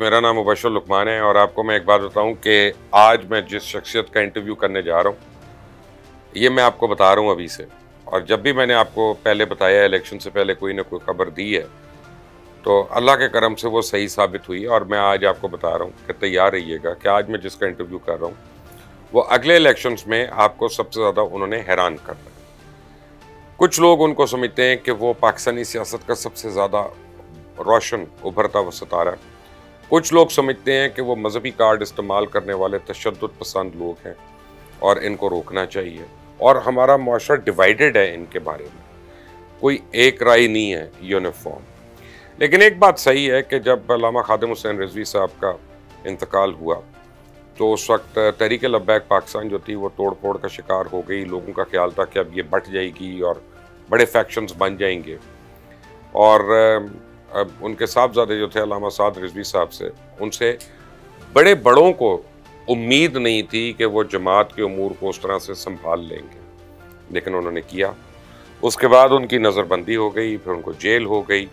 मेरा नाम मुबशर लुकमान है और आपको मैं एक बात बताऊं कि आज मैं जिस शख्सियत का इंटरव्यू करने जा रहा हूं ये मैं आपको बता रहा हूं अभी से और जब भी मैंने आपको पहले बताया इलेक्शन से पहले कोई ना कोई खबर दी है तो अल्लाह के करम से वो सही साबित हुई और मैं आज आपको बता रहा हूँ कि तैयार रहिएगा कि आज मैं जिसका इंटरव्यू कर रहा हूँ वो अगले इलेक्शन में आपको सबसे ज़्यादा उन्होंने हैरान करना है कुछ लोग उनको समझते हैं कि वो पाकिस्तानी सियासत का सबसे ज़्यादा रोशन उभरता हुआ सितारा है कुछ लोग समझते हैं कि वो मजहबी कार्ड इस्तेमाल करने वाले तशद पसंद लोग हैं और इनको रोकना चाहिए और हमारा माशरा डिवाइडेड है इनके बारे में कोई एक राय नहीं है यूनिफॉर्म लेकिन एक बात सही है कि जब लामा खादम हुसैन रिजवी साहब का इंतकाल हुआ तो उस वक्त तहरीक लब्बैक पाकिस्तान जो थी वो तोड़ फोड़ का शिकार हो गई लोगों का ख्याल था कि अब ये बट जाएगी और बड़े फैक्शंस बन जाएंगे और अब उनके साहबजादे जो थे अलामा साद रिजवी साहब से उनसे बड़े बड़ों को उम्मीद नहीं थी कि वो जमात के अमूर को उस तरह से संभाल लेंगे लेकिन उन्होंने किया उसके बाद उनकी नज़रबंदी हो गई फिर उनको जेल हो गई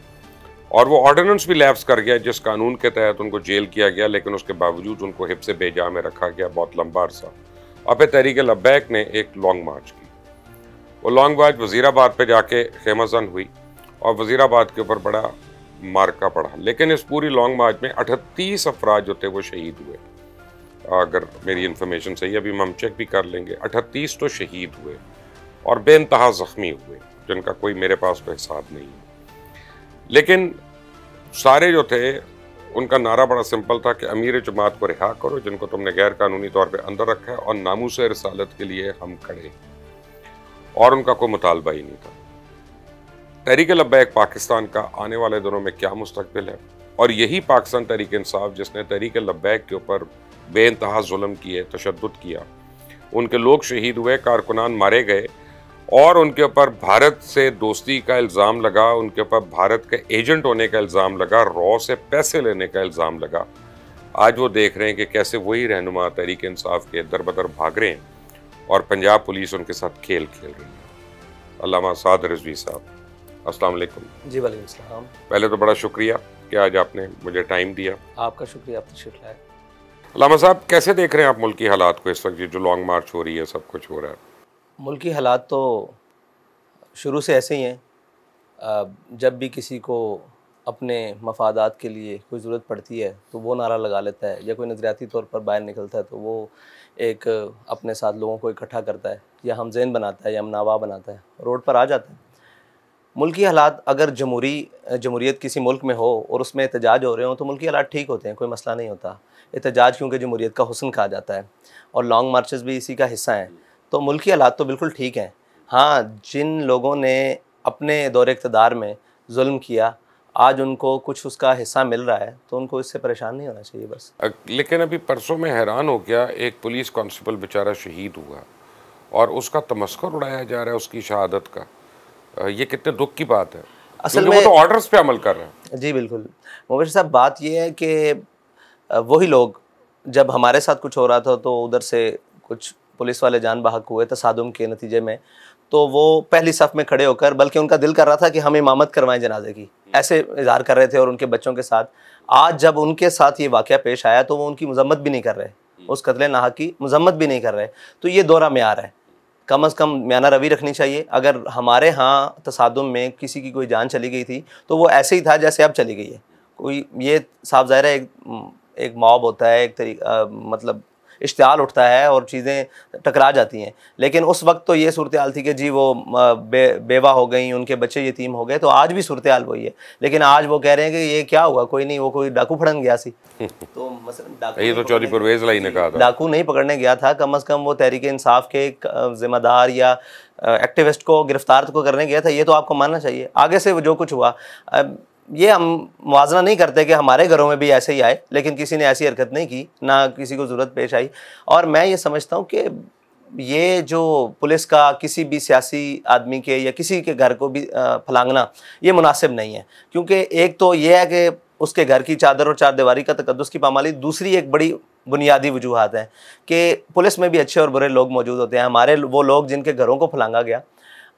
और वो ऑर्डिनेंस भी लैप्स कर गया जिस कानून के तहत उनको जेल किया गया लेकिन उसके बावजूद उनको हिप से बेजा में रखा गया बहुत लंबा अरसा और फिर तहरीक लब्बैक ने एक लॉन्ग मार्च की वो लॉन्ग मार्च वज़ीराबाद पर जाके खेमाजन हुई और वज़ीराबाद के ऊपर बड़ा मार्का पड़ा लेकिन इस पूरी लॉन्ग मार्च में अठतीस अफराज जो थे वो शहीद हुए अगर मेरी इन्फॉर्मेशन सही है अभी हम चेक भी कर लेंगे अठतीस तो शहीद हुए और बेानतहा ज़ख्मी हुए जिनका कोई मेरे पास तो हिसाब नहीं है लेकिन सारे जो थे उनका नारा बड़ा सिंपल था कि अमीर जमात को रिहा करो जिनको तुमने गैर कानूनी तौर पर अंदर रखा है और से रसालत के लिए हम खड़े और उनका कोई मुतालबा ही नहीं था तहरीक लब्बैक पाकिस्तान का आने वाले दिनों में क्या मुस्तबिल है और यही पाकिस्तान तहरीक इंसाफ जिसने तहरीक लब्बैक के ऊपर बे इंतहा जुल्म किए तशद किया उनके लोग शहीद हुए कारकुनान मारे गए और उनके ऊपर भारत से दोस्ती का इल्ज़ाम लगा उनके ऊपर भारत के एजेंट होने का इल्ज़ाम लगा रॉ से पैसे लेने का इल्ज़ाम लगा आज वो देख रहे हैं कि कैसे वही रहनुमा तहरीक इंसाफ के दर बदर भाग रहे हैं और पंजाब पुलिस उनके साथ खेल खेल रही है अलामा साद रजवी साहब अस्सलाम वालेकुम जी वालेकुम सलाम पहले तो बड़ा शुक्रिया कि आज आपने मुझे टाइम दिया आपका शुक्रिया आप तशरीफ लाए अलामा साहब कैसे देख रहे हैं आप मुल्क हालात को इस वक्त जो लॉन्ग मार्च हो रही है सब कुछ हो रहा है मुल्क हालात तो शुरू से ऐसे ही हैं जब भी किसी को अपने मफादात के लिए कोई ज़रूरत पड़ती है तो वो नारा लगा लेता है या कोई नज़रियाती तौर पर बाहर निकलता है तो वो एक अपने साथ लोगों को इकट्ठा करता है या हम जैन बनाता है या हम नावा बनाता है रोड पर आ जाता है मुल्की हालात अगर जमहूरी जमहूरीत किसी मुल्क में हो और उसमें एहतजाज हो रहे हो तो मुल्की हालात ठीक होते हैं कोई मसला नहीं होता एहतजाज क्योंकि जमहूरीत का हुसन कहा जाता है और लॉन्ग मार्चेस भी इसी का हिस्सा हैं तो मुल्की हालात तो बिल्कुल ठीक हैं हाँ जिन लोगों ने अपने दौर इकतदार में जुल्म किया आज उनको कुछ उसका हिस्सा मिल रहा है तो उनको इससे परेशान नहीं होना चाहिए बस लेकिन अभी परसों में हैरान हो गया एक पुलिस कांस्टेबल बेचारा शहीद हुआ और उसका तमस्कर उड़ाया जा रहा है उसकी शहादत का ये कितने दुख की बात है असल में वो तो ऑर्डर्स पे अमल कर रहे हैं जी बिल्कुल मुबेश साहब बात ये है कि वही लोग जब हमारे साथ कुछ हो रहा था तो उधर से कुछ पुलिस वाले जान बहक हुए तसादम के नतीजे में तो वो पहली सफ़ में खड़े होकर बल्कि उनका दिल कर रहा था कि हम इमामत करवाएं जनाजे की ऐसे इजहार कर रहे थे और उनके बच्चों के साथ आज जब उनके साथ ये वाक़ पेश आया तो वो उनकी मजम्मत भी नहीं कर रहे हम्म। उस कतले नाहक की मजम्मत भी नहीं कर रहे तो ये दौरा में आ रहा है कम अज कम म्याना रवि रखनी चाहिए अगर हमारे यहाँ तसादम में किसी की कोई जान चली गई थी तो वो ऐसे ही था जैसे अब चली गई है कोई ये साफ ज़ाहिर है एक एक मॉब होता है एक तरीका मतलब इश्तहाल उठता है और चीज़ें टकरा जाती हैं लेकिन उस वक्त तो ये सूरत हाल थी कि जी वो बे, बेवा हो गई उनके बच्चे यतीम हो गए तो आज भी सूरत हाल वही है लेकिन आज वो कह रहे हैं कि ये क्या हुआ कोई नहीं वो कोई डाकू फड़न गया सी तो मसलन तो चौधरी परवेज लाई ने कहा था डाकू नहीं पकड़ने गया था कम अज़ कम वो तहरीक इंसाफ के जिम्मेदार या एक्टिविस्ट को गिरफ्तार तो को करने गया था ये तो आपको मानना चाहिए आगे से जो कुछ हुआ ये हम मुआजना नहीं करते कि हमारे घरों में भी ऐसे ही आए लेकिन किसी ने ऐसी हरकत नहीं की ना किसी को ज़रूरत पेश आई और मैं ये समझता हूँ कि ये जो पुलिस का किसी भी सियासी आदमी के या किसी के घर को भी फलांगना ये मुनासिब नहीं है क्योंकि एक तो ये है कि उसके घर की चादर और चारदीवारी का तकदस की पामाली दूसरी एक बड़ी बुनियादी वजूहत है कि पुलिस में भी अच्छे और बुरे लोग मौजूद होते हैं हमारे वो लोग जिनके घरों को फलांगा गया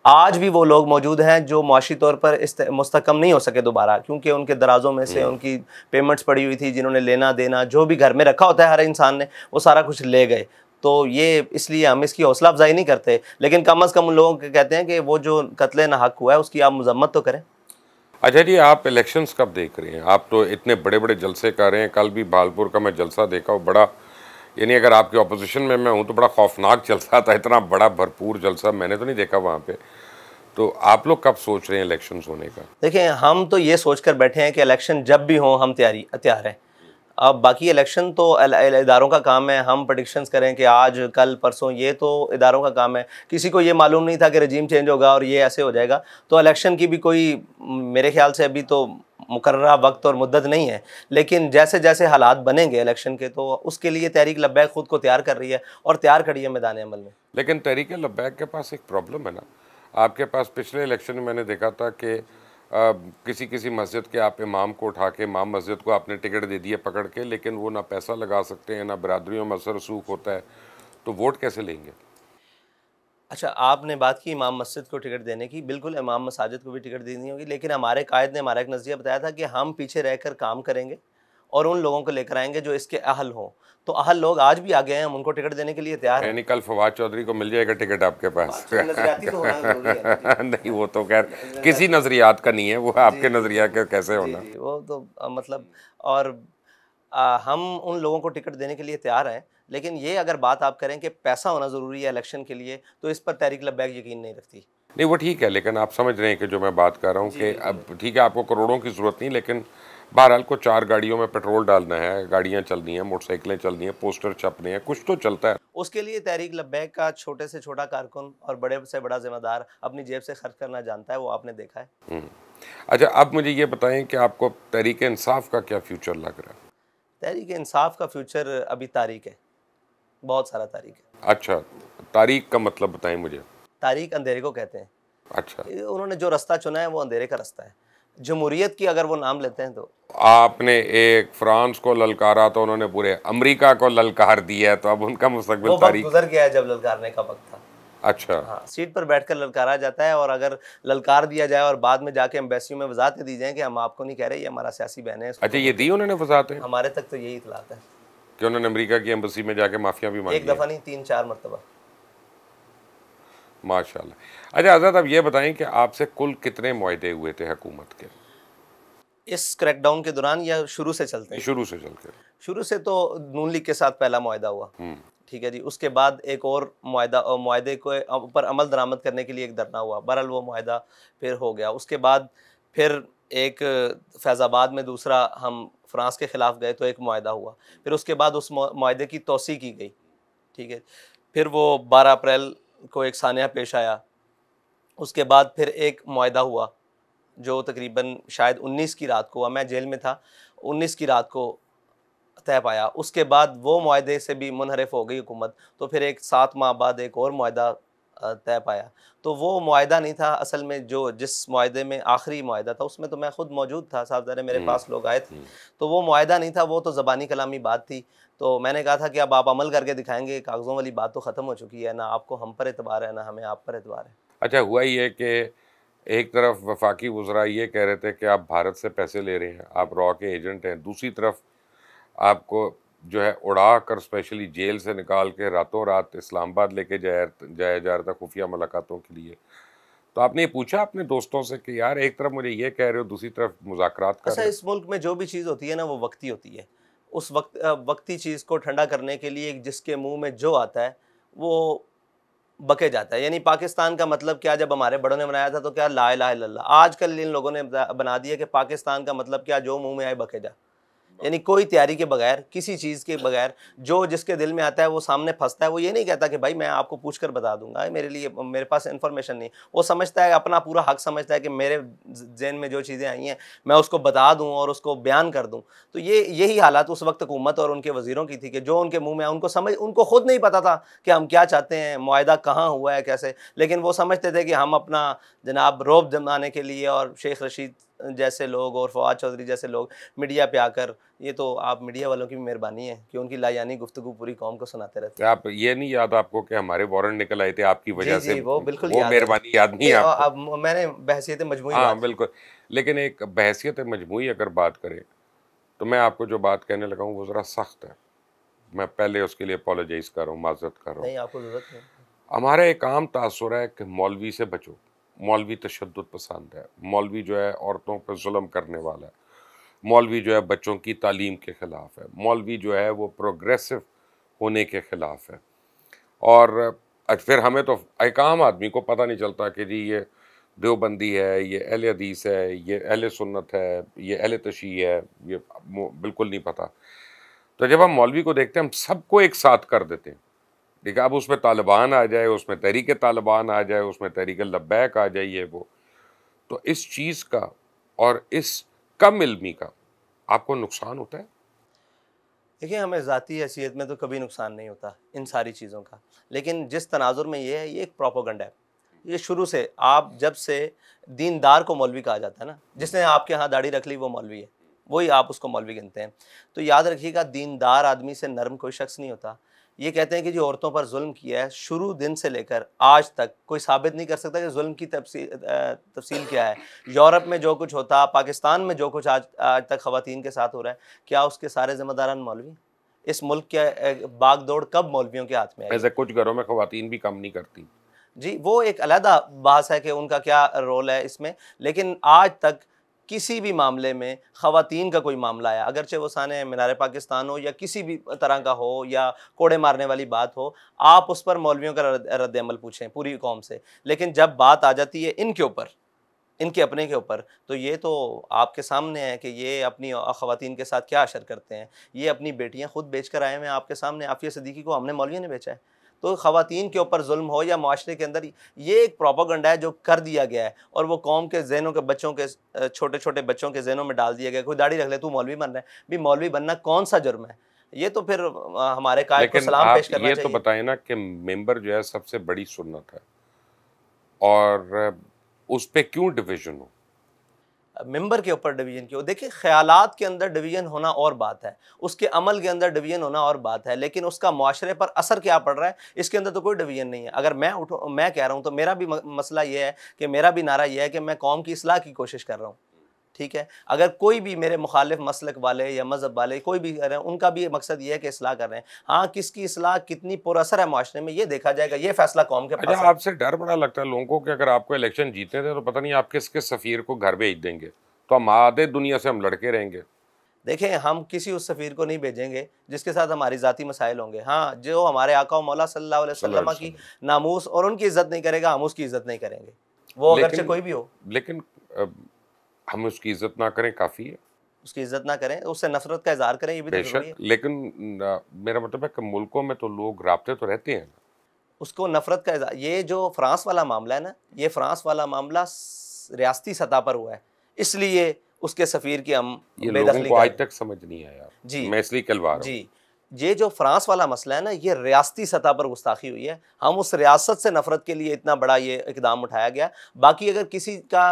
आज भी वो लोग मौजूद हैं जो मुआशी तौर पर मुस्तकम नहीं हो सके दोबारा क्योंकि उनके दराजों में से उनकी पेमेंट्स पड़ी हुई थी जिन्होंने लेना देना जो भी घर में रखा होता है हर इंसान ने वो सारा कुछ ले गए तो ये इसलिए हम इसकी हौसला अफजाई नहीं करते लेकिन कम अज़ कम उन लोगों के कहते हैं कि वो जो कत्ल नहक हुआ है उसकी आप मजम्मत तो करें अच्छा जी आप इलेक्शंस कब देख रहे हैं आप तो इतने बड़े बड़े जलसे कर रहे हैं कल भी भालपुर का मैं जलसा देखा वो बड़ा यानी अगर आपके अपोजिशन में मैं हूँ तो बड़ा खौफनाक जलसा था इतना बड़ा भरपूर जलसा मैंने तो नहीं देखा वहाँ पर तो आप लोग कब सोच रहे हैं इलेक्शन होने का देखिए हम तो ये सोच कर बैठे हैं कि इलेक्शन जब भी हों हम तैयारी तैयार हैं अब बाकी इलेक्शन तो इदारों का काम है हम प्रडिक्शंस करें कि आज कल परसों ये तो इदारों का काम है किसी को ये मालूम नहीं था कि रजीम चेंज होगा और ये ऐसे हो जाएगा तो इलेक्शन की भी कोई मेरे ख्याल से अभी तो मुकर्रा वक्त और मुद्दत नहीं है लेकिन जैसे जैसे हालात बनेंगे इलेक्शन के तो उसके लिए तहरीक लब्बैक खुद को तैयार कर रही है और तैयार खड़ी है मैदान अमल में लेकिन तहरीक लब्बैक के पास एक प्रॉब्लम है ना आपके पास पिछले इलेक्शन में मैंने देखा था कि किसी किसी मस्जिद के आप इमाम को उठा के इमाम मस्जिद को आपने टिकट दे दिए पकड़ के लेकिन वो ना पैसा लगा सकते हैं ना बरदरीों में असर रसूख होता है तो वोट कैसे लेंगे अच्छा आपने बात की इमाम मस्जिद को टिकट देने की बिल्कुल इमाम मसाजिद को भी टिकट देनी होगी लेकिन हमारे कायद ने हमारा एक नज़रिया बताया था कि हम पीछे रहकर काम करेंगे और उन लोगों को लेकर आएंगे जो इसके अहल हों तो अहल लोग आज भी आ गए हैं हम उनको टिकट देने के लिए तैयार हैं कल फवाद चौधरी को मिल जाएगा टिकट आपके पास हाँ, तो नहीं वो तो खैर किसी नज़रियात का नहीं है वो आपके नज़रिया का कैसे होना वो तो मतलब और हम उन लोगों को टिकट देने के लिए तैयार हैं लेकिन ये अगर बात आप करें कि पैसा होना ज़रूरी है इलेक्शन के लिए तो इस पर तहरीक लबैग यकीन नहीं रखती नहीं वो ठीक है लेकिन आप समझ रहे हैं कि जो मैं बात कर रहा हूँ कि अब ठीक है आपको करोड़ों की ज़रूरत नहीं लेकिन बहरहाल को चार गाड़ियों में पेट्रोल डालना है गाड़ियाँ चलनी है मोटरसाइकिलें चलनी है पोस्टर छपने हैं कुछ तो चलता है उसके लिए तहरीक लब्बैक का छोटे से छोटा कारकुन और बड़े से बड़ा जिम्मेदार अपनी जेब से खर्च करना जानता है वो आपने देखा है हम्म। अच्छा अब मुझे ये बताएं कि आपको तहरीक इंसाफ का क्या फ्यूचर लग रहा है तहरीक इंसाफ का फ्यूचर अभी तारीख है बहुत सारा तारीख है अच्छा तारीख का मतलब बताएं मुझे तारीख अंधेरे को कहते हैं अच्छा उन्होंने जो रास्ता चुना है वो अंधेरे का रास्ता है जमहूरियत की अगर वो नाम लेते हैं तो आपने एक फ्रांस को ललकारा तो उन्होंने पूरे अमेरिका को ललकार दिया तो अब उनका मुस्तकबिल तारीख गुजर गया है जब ललकारने का वक्त था अच्छा हाँ सीट पर बैठकर ललकारा जाता है और अगर ललकार दिया जाए और बाद में जाके एम्बेसियों में वजाते दी जाए कि हम आपको नहीं कह रहे ये हमारा सियासी बहन है अच्छा ये तो दी उन्होंने वजाते हमारे तक तो यही इतलात है कि उन्होंने अमेरिका की एम्बेसी में जाके माफिया भी मांगी एक दफ़ा नहीं तीन चार मरतबा माशाल्लाह अच्छा आज़ाद आप ये बताएं कि आपसे कुल कितने माहे हुए थे हकूमत के इस क्रैकडाउन के दौरान या शुरू से चलते हैं शुरू से चलते शुरू से तो नून लीग के साथ पहला माहा हुआ हम्म। ठीक है जी उसके बाद एक और माहा माहे को पर अमल दरामद करने के लिए एक धरना हुआ बहरहाल वो माहा फिर हो गया उसके बाद फिर एक फैज़ाबाद में दूसरा हम फ्रांस के ख़िलाफ़ गए तो एक माहा हुआ फिर उसके बाद उस माहे की तोसी की गई ठीक है फिर वो बारह अप्रैल को एक सानिया पेश आया उसके बाद फिर एक माहा हुआ जो तकरीबन शायद 19 की रात को हुआ मैं जेल में था 19 की रात को तय पाया उसके बाद वो माहे से भी मुनहरफ हो गई हुकूमत तो फिर एक सात माह बाद एक और माहा तय पाया तो वो माहा नहीं था असल में जो जिस माहे में आखिरी माहा था उसमें तो मैं ख़ुद मौजूद था साहबदारे मेरे हम्म, पास लोग आए थे हम्म। तो वो माहा नहीं था वो तो ज़बानी कलामी बात थी तो मैंने कहा था कि अब आप अमल करके दिखाएंगे कागज़ों वाली बात तो ख़त्म हो चुकी है ना आपको हम पर एतबार है ना हमें आप पर एतबार है अच्छा हुआ ये कि एक तरफ वफाकी वजरा ये कह रहे थे कि आप भारत से पैसे ले रहे हैं आप रॉ के एजेंट हैं दूसरी तरफ आपको जो है उड़ा कर स्पेशली जेल से निकाल के रातों रात इस्लामाबाद लेके जाया जाया जा रहा था खुफिया मुलाकातों के लिए तो आपने ये पूछा अपने दोस्तों से कि यार एक तरफ मुझे ये कह रहे हो दूसरी तरफ मुजाकरात कर अच्छा इस मुल्क में जो भी चीज़ होती है ना वो वक्ती होती है उस वक्त वक्ती चीज़ को ठंडा करने के लिए जिसके मुंह में जो आता है वो बके जाता है यानी पाकिस्तान का मतलब क्या जब हमारे बड़ों ने बनाया था तो क्या ला ला आज कल इन लोगों ने बना दिया कि पाकिस्तान का मतलब क्या जो मुंह में आए बके जा यानी कोई तैयारी के बगैर किसी चीज़ के बगैर जो जिसके दिल में आता है वो सामने फंसता है वो ये नहीं कहता कि भाई मैं आपको पूछ कर बता दूंगा मेरे लिए मेरे पास इन्फॉर्मेशन नहीं वो समझता है अपना पूरा हक समझता है कि मेरे जहन में जो चीज़ें आई हैं मैं उसको बता दूँ और उसको बयान कर दूँ तो ये यही हालात उस वक्त हुकूमत और उनके वजीरों की थी कि जो उनके मुँह में उनको समझ उनको खुद नहीं पता था कि हम क्या चाहते हैं माहदा कहाँ हुआ है कैसे लेकिन वो समझते थे कि हम अपना जनाब रोब जमाने के लिए और शेख रशीद जैसे लोग और फवाद चौधरी जैसे लोग मीडिया पे आकर ये तो आप मीडिया वालों की मेहरबानी है कि उनकी लायानी गुफ्तु पूरी कौम को सुनाते रहते आप ये नहीं याद आपको कि हमारे वारंट निकल आए थे आपकी वजह से वो बिल्कुल वो मेहरबानी याद नहीं अब मैंने बहसीत मजमू हाँ बिल्कुल लेकिन एक बहसीत मजमू अगर बात करें तो मैं आपको जो बात कहने लगा हूँ वो ज़रा सख्त है मैं पहले उसके लिए अपोलोजाइज कर रहा हूँ माजरत कर रहा हूँ हमारा एक आम तासर है कि मौलवी से बचो मौलवी तशद पसंद है मौलवी जो है औरतों पर म करने वाला है मौलवी जो है बच्चों की तालीम के ख़िलाफ़ है मौलवी जो है वो प्रोग्रेसिव होने के ख़िलाफ़ है और फिर हमें तो एक आम आदमी को पता नहीं चलता कि जी ये देवबंदी है ये अहल हदीस है ये अहल सुन्नत है ये अहल तशी है ये बिल्कुल नहीं पता तो जब हम मौलवी को देखते हैं हम सबको एक साथ कर देते हैं ठीक है अब उसमें तालिबान आ जाए उसमें तहरीक तालिबान आ जाए उसमें तहरीक लब्बैक आ जाइए वो तो इस चीज़ का और इस कम इलमी का आपको नुकसान होता है देखिए हमें ज़ाती हैसियत में तो कभी नुकसान नहीं होता इन सारी चीज़ों का लेकिन जिस तनाजुर में ये है ये एक प्रोपोगंडा है ये शुरू से आप जब से दीनदार को मौलवी कहा जाता है ना जिसने आपके यहाँ दाढ़ी रख ली वो मौलवी है वही आप उसको मौलवी गिनते हैं तो याद रखिएगा दीनदार आदमी से नरम कोई शख्स नहीं होता ये कहते हैं कि जो औरतों पर जुल्म किया है शुरू दिन से लेकर आज तक कोई साबित नहीं कर सकता कि जुल्म की तफसील क्या है यूरोप में जो कुछ होता पाकिस्तान में जो कुछ आज आज तक ख़वान के साथ हो रहा है क्या उसके सारे जिम्मेदारान मौलवी इस मुल्क के बाग दौड़ कब मौलवियों के हाथ में ऐसे कुछ घरों में खुवान भी कम नहीं करती जी वो एक अलहदा बास है कि उनका क्या रोल है इसमें लेकिन आज तक किसी भी मामले में ख़वान का कोई मामला आया अगरचे वो सान मीनार पाकिस्तान हो या किसी भी तरह का हो या कोड़े मारने वाली बात हो आप उस पर मौलवियों का रद्दमल पूछें पूरी कौम से लेकिन जब बात आ जाती है इनके ऊपर इनके अपने के ऊपर तो ये तो आपके सामने है कि ये अपनी ख़वान के साथ क्या असर करते हैं ये अपनी बेटियाँ खुद बेच कर आए हैं आपके सामने आफिया सदीकी को हमने मौलवियों ने बेचा है तो ख़वान के ऊपर जुल्म हो या माशरे के अंदर ये एक प्रोपागंडा है जो कर दिया गया है और वो कौम के जहनों के बच्चों के छोटे छोटे बच्चों के जहनों में डाल दिया गया कोई दाढ़ी रख ले तू मौलवी बन रहा है भी मौलवी बनना कौन सा जुर्म है ये तो फिर हमारे काय को सलाम पेश करना ये तो बताए ना कि मेंबर जो है सबसे बड़ी सुन्नत है और उस पर क्यों डिविजन हो मेंबर के ऊपर डिवीजन क्यों देखिए ख्यालात के अंदर डिवीजन होना और बात है उसके अमल के अंदर डिवीजन होना और बात है लेकिन उसका माशरे पर असर क्या पड़ रहा है इसके अंदर तो कोई डिवीजन नहीं है अगर मैं उठ मैं कह रहा हूँ तो मेरा भी मसला यह है कि मेरा भी नारा यह है कि मैं कौम की असलाह की कोशिश कर रहा हूँ ठीक है अगर कोई भी मेरे मुखालिफ मसलक वाले या मज़हब वाले कोई भी कर रहे हैं उनका भी मकसद यह है कि असलाह कर रहे हैं हाँ किसकी असलाह कितनी पुरसर है माशरे में ये देखा जाएगा ये फैसला कौम के पास अच्छा, आपसे डर बड़ा लगता है लोगों को कि अगर आपको इलेक्शन जीते थे तो पता नहीं आप किस किस सफ़ीर को घर भेज देंगे तो हम आधे दुनिया से हम लड़के रहेंगे देखें हम किसी उस सफ़ीर को नहीं भेजेंगे जिसके साथ हमारी ज़ाती मसाइल होंगे हाँ जो हमारे आका मौला सल्लल्लाहु अलैहि वसल्लम की नामूस और उनकी इज़्ज़त नहीं करेगा हम उसकी इज़्ज़त नहीं करेंगे वो अगर से कोई भी हो लेकिन हम उसकी इज्जत ना करें काफ़ी है उसकी इज्जत ना करें उससे नफरत का इजहार करें ये भी तो लेकिन मेरा मतलब है कि मुल्कों में तो लोग रबते तो रहते हैं उसको नफरत का इजहार ये जो फ्रांस वाला मामला है ना ये फ्रांस वाला मामला रियाती सतह पर हुआ है इसलिए उसके सफ़ीर की हम ये लोगों को आज तक समझ नहीं आया जी मैं इसलिए कलवा जी ये जो फ्रांस वाला मसला है ना ये रियाती सतह पर गुस्ताखी हुई है हम उस रियासत से नफरत के लिए इतना बड़ा ये इकदाम उठाया गया बाकी अगर किसी का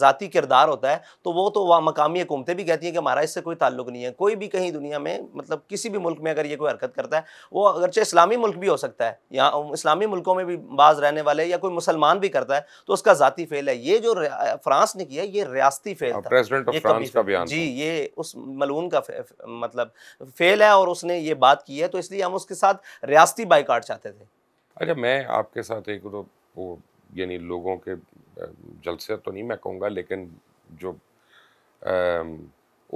ज़ाती किरदार होता है तो वो तो वहाँ मकामी हुकूमतें भी कहती हैं कि हमारा इससे कोई ताल्लुक नहीं है कोई भी कहीं दुनिया में मतलब किसी भी मुल्क में अगर ये कोई हरकत करता है वो अगरचे इस्लामी मुल्क भी हो सकता है या इस्लामी मुल्कों में भी बाज रहने वाले या कोई मुसलमान भी करता है तो उसका ज़ाती फेल है ये जो फ्रांस ने किया ये रियाती फेल था जी ये उस मलून का मतलब फेल है और उसने ये बात की है तो इसलिए हम उसके साथ रियाती बाइकाट चाहते थे अच्छा मैं आपके साथ एक वो यानी लोगों के जलसे तो नहीं मैं कहूँगा लेकिन जो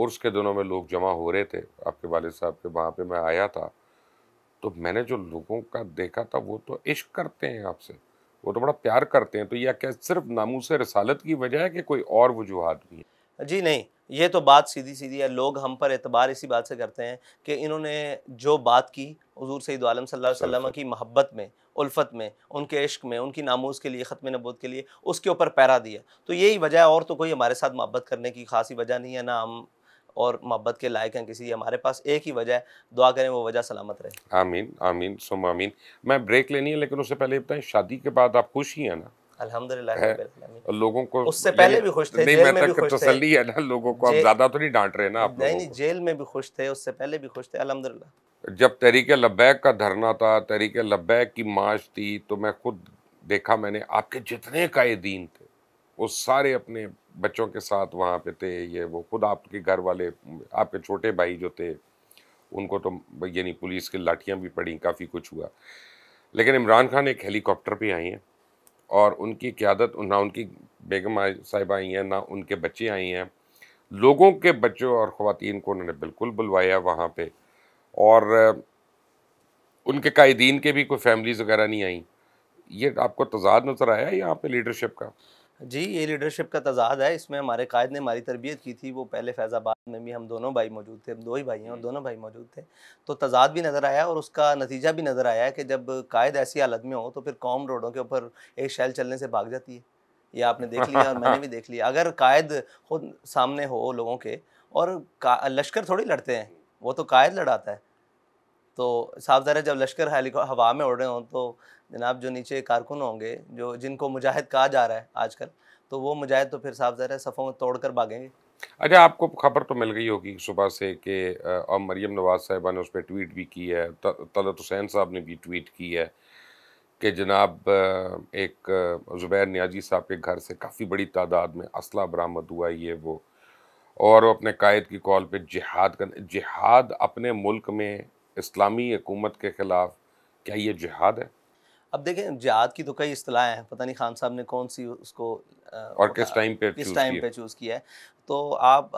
उर्स के दिनों में लोग जमा हो रहे थे आपके वाले साहब के वहाँ पे मैं आया था तो मैंने जो लोगों का देखा था वो तो इश्क करते हैं आपसे वो तो बड़ा प्यार करते हैं तो यह क्या सिर्फ से रसालत की वजह है कि कोई और वजूहत भी है जी नहीं ये तो बात सीधी सीधी है लोग हम पर एतबार इसी बात से करते हैं कि इन्होंने जो बात की हजूर सईद आलम सल्लम की मोहब्बत में उल्फत में उनके इश्क में उनकी नामोज़ के लिए ख़त्म नबूत के लिए उसके ऊपर पैरा दिया तो यही वजह है और तो कोई हमारे साथ मोहब्बत करने की खासी वजह नहीं है ना हम और मोहब्बत के लायक हैं किसी हमारे पास एक ही वजह है दुआ करें वो वजह सलामत रहे आमीन आमीन सुम आमीन मैं ब्रेक लेनी है लेकिन उससे पहले बताएं शादी के बाद आप खुश ही हैं ना लोगों को उससे पहले भी खुश थे नहीं तसल्ली तो है ना लोगों को आप ज्यादा तो नहीं डांट रहे ना आप नहीं नहीं जेल में भी खुश थे उससे पहले भी खुश थे जब तहरीक लबैक का धरना था तहरीक लबैक की मार्च थी तो मैं खुद देखा मैंने आपके जितने कायदीन थे वो सारे अपने बच्चों के साथ वहाँ पे थे ये वो खुद आपके घर वाले आपके छोटे भाई जो थे उनको तो यानी पुलिस की लाठियाँ भी पड़ी काफ़ी कुछ हुआ लेकिन इमरान खान एक हेलीकॉप्टर पे आई हैं और उनकी क्यादत ना उनकी बेगम साहिब आई हैं ना उनके बच्चे आई हैं लोगों के बच्चों और ख़वान को उन्होंने बिल्कुल बुलवाया वहाँ पर और उनके कायदीन के भी कोई फैमिलीज़ वगैरह नहीं आई ये आपको तजाद नज़र आया यहाँ पे लीडरशिप का जी ये लीडरशिप का तजाद है इसमें हमारे कायद ने हमारी तरबियत की थी वो पहले फैज़ाबाद में भी हम दोनों भाई मौजूद थे हम दो ही भाई हैं और दोनों भाई मौजूद थे तो तजाद भी नज़र आया और उसका नतीजा भी नज़र आया कि जब कायद ऐसी हालत में हो तो फिर कौम रोडों के ऊपर एक शैल चलने से भाग जाती है ये आपने देख लिया और मैंने भी देख लिया अगर कायद खुद सामने हो लोगों के और लश्कर थोड़ी लड़ते हैं वो तो कायद लड़ाता है तो साफ ज़रा जब लश्कर हवा में उड़ रहे हों तो जनाब जो नीचे कारकुन होंगे जो जिनको मुजाहिद कहा जा रहा है आजकल तो वो मुजाहिद तो फिर साफ ज़ाहिर है सफ़ों तोड़ कर भागेंगे अच्छा आपको खबर तो मिल गई होगी सुबह से कि और मरीम नवाज साहिबा ने उस पर ट्वीट भी की है तलत हुसैन साहब ने भी ट्वीट की है कि जनाब एक ज़ुबैर न्याजी साहब के घर से काफ़ी बड़ी तादाद में असला बरामद हुआ ये वो और वो अपने कायद की कॉल पे जिहाद कर जिहाद अपने मुल्क में इस्लामी हुकूमत के ख़िलाफ़ क्या ये जिहाद है अब देखें जिहाद की तो कई असलाहें हैं पता नहीं खान साहब ने कौन सी उसको और किस टाइम पे किस टाइम पे चूज़ किया है तो आप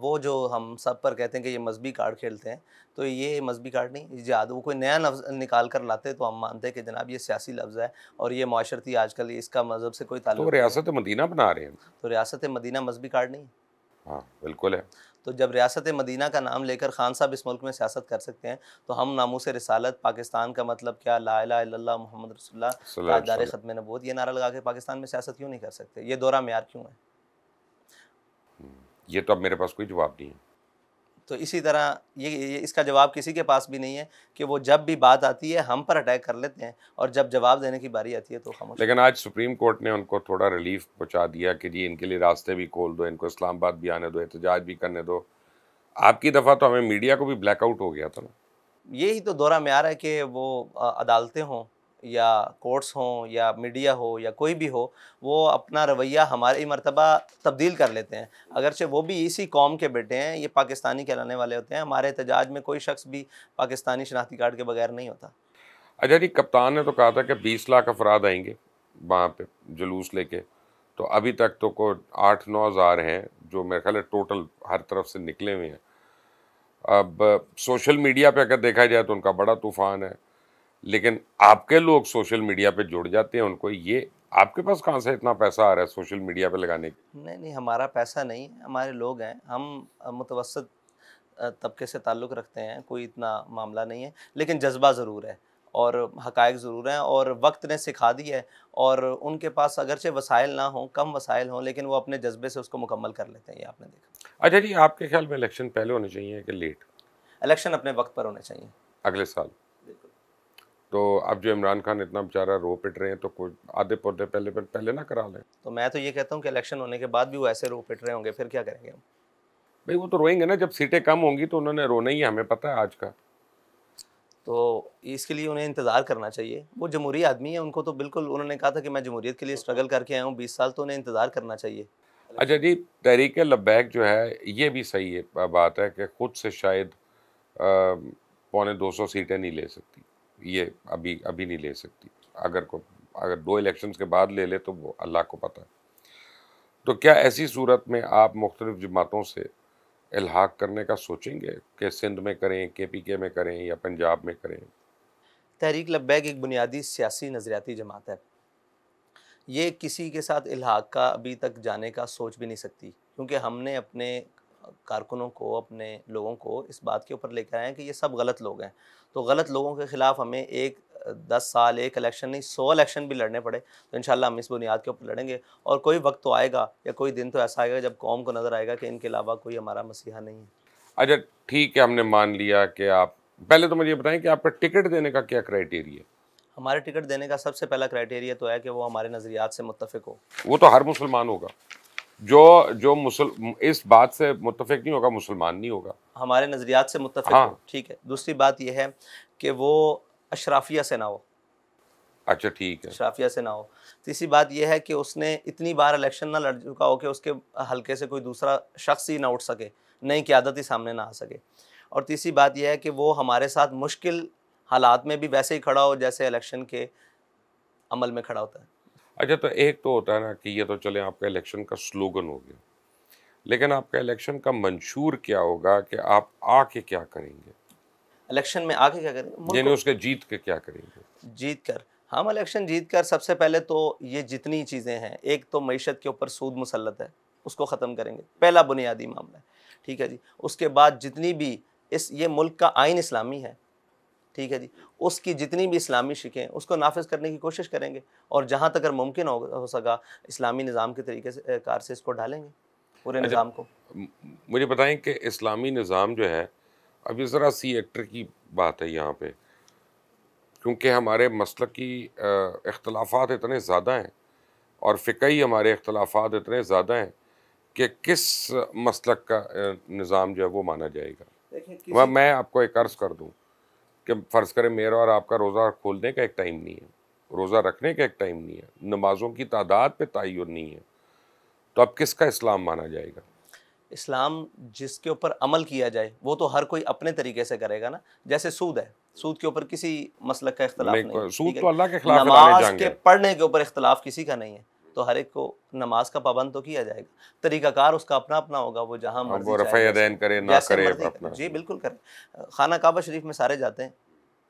वो जो हम सब पर कहते हैं कि ये मजहबी कार्ड खेलते हैं तो ये मजहबी कार्ड नहीं जिहाद वो कोई नया लफ्ज़ निकाल कर लाते तो हम मानते हैं कि जनाब ये सियासी लफ्ज़ है और ये माशरती आजकल इसका मज़हब से कोई तो ताल्लुक तो रियासत मदीना बना रहे हैं तो रियासत मदीना मजहबी कार्ड नहीं हाँ बिल्कुल है तो जब रियासत मदीना का नाम लेकर खान साहब इस मुल्क में सियासत कर सकते हैं तो हम नामोस रसालत पाकिस्तान का मतलब क्या ला ला मोहम्मद रसुल्ला ताजदार ख़त्म नबूत ये नारा लगा के पाकिस्तान में सियासत क्यों नहीं कर सकते ये दौरा मैार क्यों है हम्म, ये तो अब मेरे पास कोई जवाब नहीं है तो इसी तरह ये, ये इसका जवाब किसी के पास भी नहीं है कि वो जब भी बात आती है हम पर अटैक कर लेते हैं और जब जवाब देने की बारी आती है तो हम लेकिन आज सुप्रीम कोर्ट ने उनको थोड़ा रिलीफ पहुँचा दिया कि जी इनके लिए रास्ते भी खोल दो इनको इस्लामाबाद भी आने दो एहतजाज भी करने दो आपकी दफ़ा तो हमें मीडिया को भी ब्लैकआउट हो गया था ना यही तो दौरा में आ रहा है कि वो अदालतें हों या कोर्ट्स हों या मीडिया हो या कोई भी हो वो अपना रवैया हमारे मरतबा तब्दील कर लेते हैं अगरचे वो भी इसी कौम के बेटे हैं ये पाकिस्तानी कहलाने वाले होते हैं हमारे एहतजाज में कोई शख्स भी पाकिस्तानी शनाख्ती कार्ड के बगैर नहीं होता अच्छा जी कप्तान ने तो कहा था कि बीस लाख अफराद आएंगे वहाँ पर जुलूस लेके तो अभी तक तो को आठ नौ हज़ार हैं जो मेरे ख्याल है टोटल हर तरफ से निकले हुए हैं अब सोशल मीडिया पे अगर देखा जाए तो उनका बड़ा तूफ़ान है लेकिन आपके लोग सोशल मीडिया पे जुड़ जाते हैं उनको ये आपके पास कहाँ से इतना पैसा आ रहा है सोशल मीडिया पे लगाने के नहीं नहीं हमारा पैसा नहीं है हमारे लोग हैं हम मुतवसत तबके से ताल्लुक़ रखते हैं कोई इतना मामला नहीं है लेकिन जज्बा ज़रूर है और हकायक ज़रूर हैं और वक्त ने सिखा दी है और उनके पास अगरचे वसाइल ना हों कम वसाइल हों लेकिन वो अपने जज्बे से उसको मुकम्मल कर लेते हैं ये आपने देखा अच्छा जी आपके ख्याल में इलेक्शन पहले होने चाहिए कि लेट इलेक्शन अपने वक्त पर होने चाहिए अगले साल तो अब जो इमरान खान इतना बेचारा रो पिट रहे हैं तो कुछ आधे पौधे पहले पर पहले ना करा लें तो मैं तो ये कहता हूँ कि इलेक्शन होने के बाद भी वो ऐसे रो पिट रहे होंगे फिर क्या करेंगे हम भाई वो तो रोएंगे ना जब सीटें कम होंगी तो उन्होंने रोना ही है हमें पता है आज का तो इसके लिए उन्हें इंतज़ार करना चाहिए वो जमहूरी आदमी है उनको तो बिल्कुल उन्होंने कहा था कि मैं जमहूरीत के लिए स्ट्रगल करके आया हूँ बीस साल तो उन्हें इंतज़ार करना चाहिए अच्छा जी तहरीक लब्बैक जो है ये भी सही है बात है कि खुद से शायद पौने दो सौ सीटें नहीं ले सकती ये अभी अभी नहीं ले सकती अगर को अगर दो इलेक्शन के बाद ले ले तो वो अल्लाह को पता है तो क्या ऐसी सूरत में आप मुख्तलिफ़ जमातों से इलाहाक करने का सोचेंगे कि सिंध में करें के पी के में करें या पंजाब में करें तहरीक लब्बैक एक बुनियादी सियासी नज़रियाती जमात है ये किसी के साथ इलाहाक का अभी तक जाने का सोच भी नहीं सकती क्योंकि हमने अपने कारकुनों को अपने लोगों को इस बात के ऊपर लेकर आए हैं कि ये सब गलत लोग हैं तो गलत लोगों के ख़िलाफ़ हमें एक दस साल एक इलेक्शन नहीं सौ इलेक्शन भी लड़ने पड़े तो इन हम इस बुनियाद के ऊपर लड़ेंगे और कोई वक्त तो आएगा या कोई दिन तो ऐसा आएगा जब कौम को नज़र आएगा कि इनके अलावा कोई हमारा मसीहा नहीं है अच्छा ठीक है हमने मान लिया कि आप पहले तो मुझे बताएं कि आपका टिकट देने का क्या क्राइटेरिया हमारे टिकट देने का सबसे पहला क्राइटेरिया तो है कि वो हमारे नज़रियात से मुतफिक हो वो तो हर मुसलमान होगा जो जो मुसल इस बात से मुतफिक नहीं होगा मुसलमान नहीं होगा हमारे नज़रियात से मुतफिक हाँ। ठीक है दूसरी बात यह है कि वो अशराफिया से ना हो अच्छा ठीक है अशराफिया से ना हो तीसरी बात यह है कि उसने इतनी बार इलेक्शन ना लड़ चुका हो कि उसके हल्के से कोई दूसरा शख्स ही ना उठ सके नई क्यादत ही सामने ना आ सके और तीसरी बात यह है कि वो हमारे साथ मुश्किल हालात में भी वैसे ही खड़ा हो जैसे इलेक्शन के अमल में खड़ा होता है अच्छा तो एक तो होता है ना कि ये तो चले आपका इलेक्शन का स्लोगन हो गया लेकिन आपका इलेक्शन का मंशूर क्या होगा कि आप आके क्या करेंगे इलेक्शन में आके क्या करेंगे यानी उसके जीत के क्या करेंगे जीत कर हम इलेक्शन जीत कर सबसे पहले तो ये जितनी चीज़ें हैं एक तो मीशत के ऊपर सूद मुसलत है उसको ख़त्म करेंगे पहला बुनियादी मामला है ठीक है जी उसके बाद जितनी भी इस ये मुल्क का आइन इस्लामी है ठीक है जी उसकी जितनी भी इस्लामी शिकें उसको नाफिज करने की कोशिश करेंगे और जहाँ तक मुमकिन हो, हो सका इस्लामी निज़ाम के तरीके से कार से इसको ढालेंगे पूरे अच्छा, निज़ाम को मुझे बताएं कि इस्लामी निज़ाम जो है अभी ज़रा सी एक्टर की बात है यहाँ पे क्योंकि हमारे मसल की अख्तलाफात इतने ज़्यादा हैं और फ़िकई हमारे अख्तलाफात इतने ज़्यादा हैं कि किस मसलक का निज़ाम जो है वो माना जाएगा मैं आपको एक अर्ज़ कर दूँ कि फ़र्ज़ करें मेरा और आपका रोज़ा खोलने का एक टाइम नहीं है रोज़ा रखने का एक टाइम नहीं है नमाज़ों की तादाद पे तयन नहीं है तो अब किसका इस्लाम माना जाएगा इस्लाम जिसके ऊपर अमल किया जाए वो तो हर कोई अपने तरीके से करेगा ना जैसे सूद है सूद के ऊपर किसी मसल का इख्तलाफ नहीं, नहीं सूद तो अल्लाह के खिलाफ नमाज के पढ़ने के ऊपर इख्तलाफ किसी का नहीं है तो हर एक को नमाज का पाबंद तो किया जाएगा तरीकाकार उसका अपना अपना होगा वो जहाँ वो करे ना करे अपना जी बिल्कुल करें खाना काबा शरीफ में सारे जाते हैं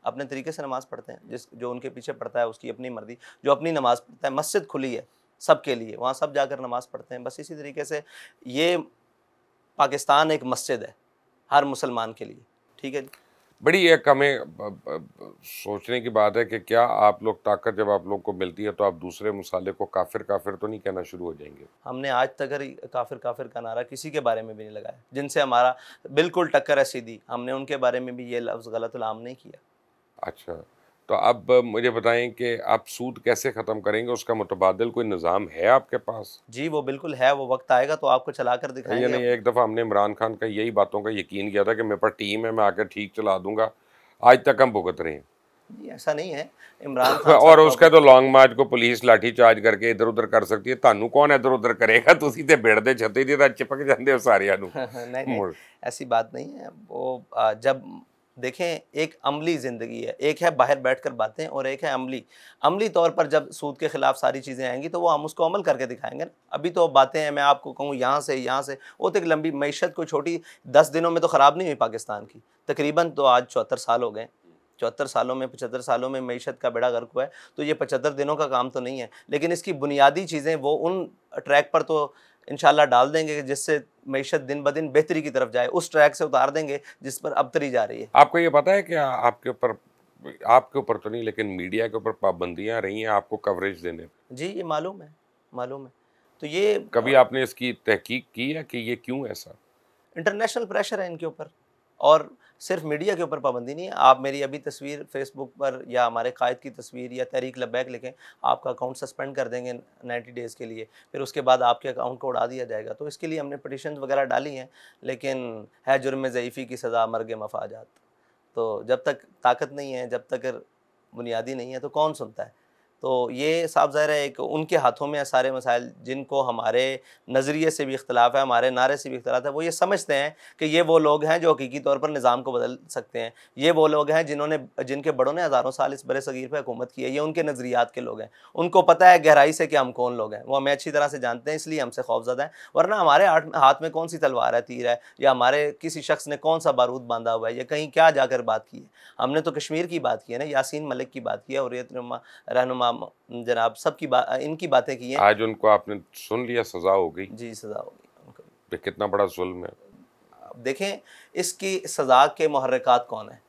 अपने तरीके से नमाज पढ़ते हैं जिस जो उनके पीछे पढ़ता है उसकी अपनी मर्जी जो अपनी नमाज पढ़ता है मस्जिद खुली है सबके लिए वहाँ सब जाकर नमाज पढ़ते हैं बस इसी तरीके से ये पाकिस्तान एक मस्जिद है हर मुसलमान के लिए ठीक है बड़ी एक हमें सोचने की बात है कि क्या आप लोग ताकत जब आप लोग को मिलती है तो आप दूसरे मसाले को काफिर काफिर तो नहीं कहना शुरू हो जाएंगे हमने आज तक काफिर काफिर का नारा किसी के बारे में भी नहीं लगाया जिनसे हमारा बिल्कुल टक्कर ऐसी दी हमने उनके बारे में भी ये लफ्ज़ गलत नहीं किया अच्छा तो अब मुझे बताएं कि आप सूद कैसे ख़त्म करेंगे उसका मुतबादल कोई निज़ाम है आपके पास जी वो बिल्कुल है वो वक्त आएगा तो आपको चला कर दिखाएंगे नहीं नहीं एक दफ़ा हमने इमरान खान का यही बातों का यकीन किया था कि मेरे पास टीम है मैं आकर ठीक चला दूंगा आज तक हम भुगत रहे हैं ऐसा नहीं है इमरान खान और उसका तो लॉन्ग मार्च को पुलिस लाठी चार्ज ਕਰਕੇ ਇਧਰ ਉਧਰ ਕਰ ਸਕਦੀ ਹੈ ਤੁਹਾਨੂੰ ਕੌਣ ਇਧਰ ਉਧਰ ਕਰੇਗਾ तो ਤੇ ਬਿੜਦੇ ਛੱਤੇ ਦੀ ਤਾਂ ਚਿਪਕ ਜਾਂਦੇ ਹੋ ਸਾਰਿਆਂ ਨੂੰ ਨਹੀਂ ਐਸੀ ਬਾਤ देखें एक अमली ज़िंदगी है एक है बाहर बैठ कर बातें और एक है अमली अमली तौर पर जब सूद के ख़िलाफ़ सारी चीज़ें आएंगी तो वो हम उसको अमल करके दिखाएंगे ना अभी तो बातें हैं मैं आपको कहूँ यहाँ से यहाँ से वो तो एक लंबी मीशत को छोटी दस दिनों में तो ख़राब नहीं हुई पाकिस्तान की तकरीबन तो आज चौहत्तर साल हो गए चौहत्तर सालों में पचहत्तर सालों में मीशत का बड़ा गर्क हुआ है तो ये पचहत्तर दिनों का काम तो नहीं है लेकिन इसकी बुनियादी चीज़ें वो उन ट्रैक पर तो इन डाल देंगे जिससे मीशत दिन ब दिन बेहतरी की तरफ जाए उस ट्रैक से उतार देंगे जिस पर अबतरी जा रही है आपको ये पता है कि आपके ऊपर आपके ऊपर तो नहीं लेकिन मीडिया के ऊपर पाबंदियाँ रही हैं आपको कवरेज देने जी ये मालूम है मालूम है तो ये कभी आपने इसकी तहकीक की है कि ये क्यों ऐसा इंटरनेशनल प्रेशर है इनके ऊपर और सिर्फ मीडिया के ऊपर पाबंदी नहीं है आप मेरी अभी तस्वीर फेसबुक पर या हमारे कायद की तस्वीर या तहरीक लबैक लिखें आपका अकाउंट सस्पेंड कर देंगे नाइन्टी डेज़ के लिए फिर उसके बाद आपके अकाउंट को उड़ा दिया जाएगा तो इसके लिए हमने पटिशन वगैरह डाली हैं लेकिन है जुर्म ज़यीफ़ी की सज़ा मर्ग मफाजात तो जब तक ताकत नहीं है जब तक बुनियादी नहीं है तो कौन सुनता है तो ये साफ ज़ाहिर है कि उनके हाथों में सारे मसाइल जिनको हमारे नज़रिए से भी इख्तलाफ है हमारे नारे से भी इख्तलाफ है वो ये समझते हैं कि ये वो लोग हैं जो हकीकी तौर पर निज़ाम को बदल सकते हैं ये वो लोग हैं जिन्होंने जिनके बड़ों ने हज़ारों साल इस बर सगीर पर हुकूमत की है ये उनके नज़रियात के लोग हैं उनको पता है गहराई से कि हम कौन लोग हैं वो हमें अच्छी तरह से जानते हैं इसलिए हमसे खौफजदा है वरना हमारे हाथ में कौन सी तलवार है तीर है या हमारे किसी शख्स ने कौन सा बारूद बांधा हुआ है या कहीं क्या जाकर बात की है हमने तो कश्मीर की बात की है ना यासिन मलिक की बात की है और रहनुमा तमाम जनाब सबकी बात इनकी बातें की हैं आज उनको आपने सुन लिया सज़ा हो गई जी सज़ा हो गई उनको कितना बड़ा जुल्म है देखें इसकी सज़ा के महरक़ात कौन है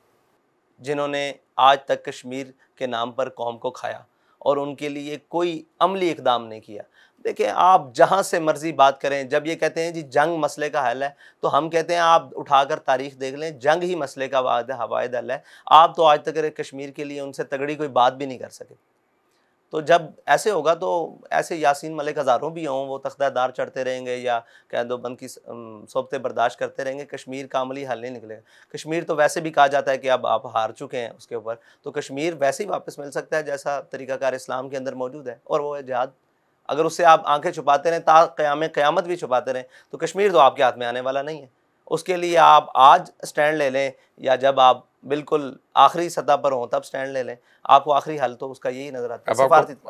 जिन्होंने आज तक कश्मीर के नाम पर कौम को खाया और उनके लिए कोई अमली इकदाम नहीं किया देखें आप जहाँ से मर्ज़ी बात करें जब ये कहते हैं जी जंग मसले का हल है तो हम कहते हैं आप उठाकर तारीख देख लें जंग ही मसले का वायद हवाद हल है आप तो आज तक कश्मीर के लिए उनसे तगड़ी कोई बात भी नहीं कर सके तो जब ऐसे होगा तो ऐसे यासीन मलिक हज़ारों भी हों वो तख्तादार चढ़ते रहेंगे या कह दो बंद की सोबते बर्दाश्त करते रहेंगे कश्मीर का अमली हल नहीं निकलेगा कश्मीर तो वैसे भी कहा जाता है कि अब आप हार चुके हैं उसके ऊपर तो कश्मीर वैसे ही वापस मिल सकता है जैसा तरीक़ाकार इस्लाम के अंदर मौजूद है और वो है जहाद अगर उससे आप आंखें छुपाते रहें ताम क़्यामत भी छुपाते रहें तो कश्मीर तो आपके हाथ में आने वाला नहीं है उसके लिए आप आज स्टैंड ले लें या जब आप बिल्कुल आखिरी सतह पर हों तब स्टैंड ले लें आपको आखिरी हल तो उसका यही नजर आता है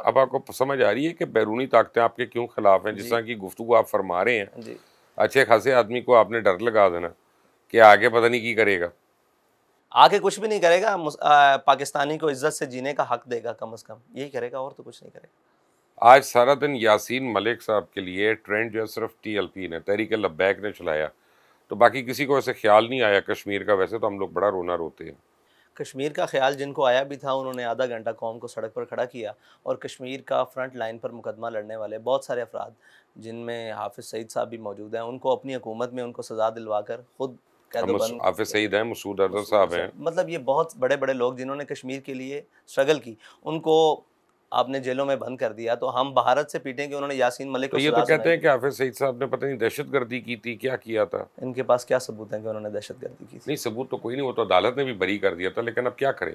अब आपको, समझ आ रही है कि बैरूनी ताकतें आपके क्यों खिलाफ हैं जिस तरह की गुफ्तु आप फरमा रहे हैं जी अच्छे खासे आदमी को आपने डर लगा देना कि आगे पता नहीं की करेगा आगे कुछ भी नहीं करेगा पाकिस्तानी को इज्जत से जीने का हक देगा कम अज़ कम यही करेगा और तो कुछ नहीं करेगा आज सारा दिन यासीन मलिक साहब के लिए ट्रेंड जो है सिर्फ टी एल ने तहरीक लब्बैक ने चलाया तो बाकी किसी को ऐसे ख्याल नहीं आया कश्मीर का वैसे तो हम लोग बड़ा रोना रोते हैं कश्मीर का ख्याल जिनको आया भी था उन्होंने आधा घंटा कौम को सड़क पर खड़ा किया और कश्मीर का फ्रंट लाइन पर मुकदमा लड़ने वाले बहुत सारे अफराद जिनमें हाफिज़ सईद साहब भी मौजूद हैं उनको अपनी हुकूमत में उनको सज़ा दिलवा कर ख़ुद हाफिज सईद हैं मसूद अजहर साहब हैं मतलब ये बहुत बड़े बड़े लोग जिन्होंने कश्मीर के लिए स्ट्रगल की उनको आपने जेलों में बंद कर दिया तो हम भारत से पीटेंगे उन्होंने यासीन मलिक तो ये तो कहते हैं कि हाफिज सईद साहब ने पता नहीं दहशत गर्दी की थी क्या किया था इनके पास क्या सबूत है कि उन्होंने दहशत गर्दी की थी नहीं सबूत तो कोई नहीं वो तो अदालत ने भी बरी कर दिया था लेकिन अब क्या करें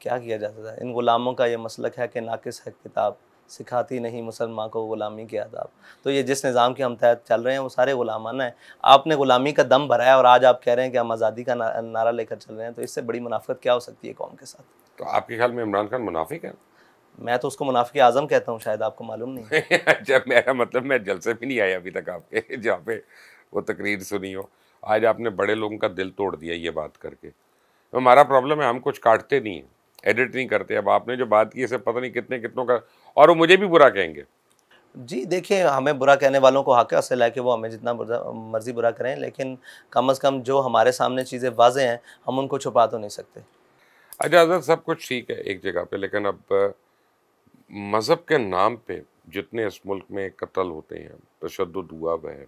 क्या किया जाता था इन गुलामों का ये मसलक है कि नाकिस है किताब सिखाती नहीं मुसलमान को गुलामी के आदाब तो ये जिस निज़ाम के हम तहत चल रहे हैं वो सारे गुलामाना है आपने गुलामी का दम भराया और आज आप कह रहे हैं कि हम आज़ादी का नारा लेकर चल रहे हैं तो इससे बड़ी मुनाफत क्या हो सकती है कौम के साथ तो आपके ख्याल में इमरान खान मुनाफिक है मैं तो उसको मुनाफिक आजम कहता हूँ शायद आपको मालूम नहीं जब मेरा मतलब मैं जलसे भी नहीं आया अभी तक आपके जहाँ पे वो तकरीर सुनी हो आज आपने बड़े लोगों का दिल तोड़ दिया ये बात करके तो हमारा प्रॉब्लम है हम कुछ काटते नहीं हैं एडिट नहीं करते अब आपने जो बात की इसे पता नहीं कितने कितनों का और वो मुझे भी बुरा कहेंगे जी देखिए हमें बुरा कहने वालों को हक असल है कि वो हमें जितना मर्ज़ी बुरा करें लेकिन कम अज़ कम जो हमारे सामने चीज़ें वाजें हैं हम उनको छुपा तो नहीं सकते अच्छा सर सब कुछ ठीक है एक जगह पर लेकिन अब मज़हब के नाम पे जितने इस मुल्क में कत्ल होते हैं तशद हुआ वह है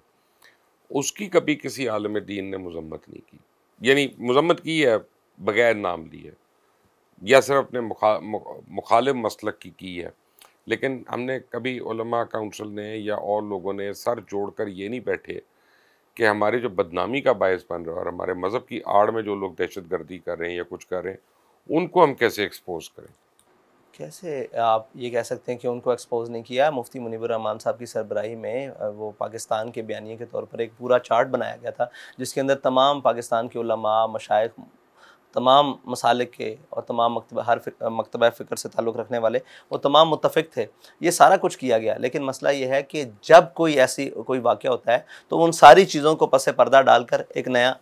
उसकी कभी किसी आलम दीन ने मजम्मत नहीं की यानी मजम्मत की है बगैर नाम लिए या सिर्फ अपने मुखा, मुखालिफ मसलक की की है लेकिन हमने कभी काउंसिल ने या और लोगों ने सर जोड़कर ये नहीं बैठे कि हमारे जो बदनामी का बायस बन रहा है और हमारे मज़हब की आड़ में जो लोग दहशत गर्दी कर रहे हैं या कुछ कर रहे हैं उनको हम कैसे एक्सपोज करें कैसे आप ये कह सकते हैं कि उनको एक्सपोज नहीं किया मुफ्ती मुनीबर रहमान साहब की सरबराही में वो पाकिस्तान के बयानी के तौर पर एक पूरा चार्ट बनाया गया था जिसके अंदर तमाम पाकिस्तान के उलमा मशाइ तमाम मसालिक के और तमाम मकतबा हर फिक, मकतबा फ़िक्र से ताल्लुक़ रखने वाले वो तमाम मुतफिक थे ये सारा कुछ किया गया लेकिन मसला ये है कि जब कोई ऐसी कोई वाक़ होता है तो उन सारी चीज़ों को पस पर्दा डालकर एक नया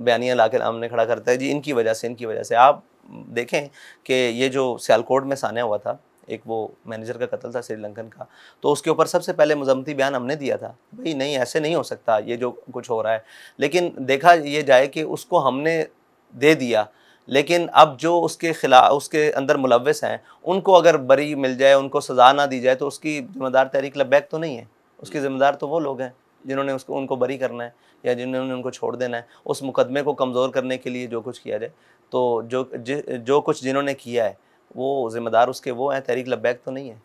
बयानिया ला कर आमने खड़ा करता है जी इनकी वजह से इनकी वजह से आप देखें कि ये जो सियालकोट में सान्या हुआ था एक वो मैनेजर का कत्ल था श्रीलंकन का तो उसके ऊपर सबसे पहले मजम्मती बयान हमने दिया था भाई नहीं ऐसे नहीं हो सकता ये जो कुछ हो रहा है लेकिन देखा ये जाए कि उसको हमने दे दिया लेकिन अब जो उसके खिलाफ उसके अंदर मुलवस हैं उनको अगर बरी मिल जाए उनको सज़ा ना दी जाए तो उसकी जिम्मेदार तहरीक लबैक तो नहीं है उसकी ज़िम्मेदार तो वो लोग हैं जिन्होंने उसको उनको बरी करना है या जिन्होंने उनको छोड़ देना है उस मुकदमे को कमज़ोर करने के लिए जो कुछ किया जाए तो जो जो कुछ जिन्होंने किया है वो जिम्मेदार उसके वो हैं तहरीक लब्बैक तो नहीं है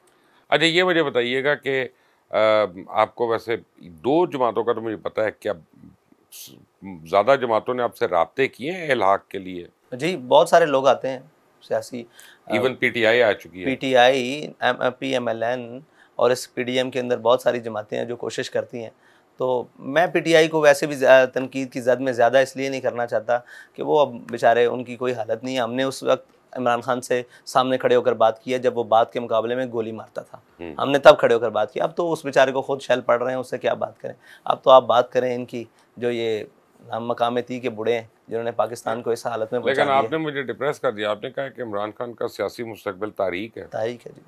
अच्छा ये मुझे बताइएगा कि आपको वैसे दो जमातों का तो मुझे पता है क्या ज़्यादा जमातों ने आपसे रबते किए हैं इलाहाक के लिए जी बहुत सारे लोग आते हैं सियासी इवन पीटीआई आ चुकी है पीटीआई एल एन और इस पीडीएम के अंदर बहुत सारी जमातें हैं जो कोशिश करती हैं तो मैं पीटीआई को वैसे भी तनकीद की जद में ज़्यादा इसलिए नहीं करना चाहता कि वो अब बेचारे उनकी कोई हालत नहीं है हमने उस वक्त इमरान खान से सामने खड़े होकर बात की है जब वो बात के मुकाबले में गोली मारता था हम्म। हमने तब खड़े होकर बात की अब तो उस बेचारे को खुद शैल पड़ रहे हैं उससे क्या बात करें अब तो आप बात करें इनकी जो ये नाम मकाम थी के बुढ़े हैं जिन्होंने पाकिस्तान को इस हालत में लेकिन आपने मुझे डिप्रेस कर दिया आपने कहा कि इमरान खान का सियासी मुस्तबिल तारीख है तारीख है जी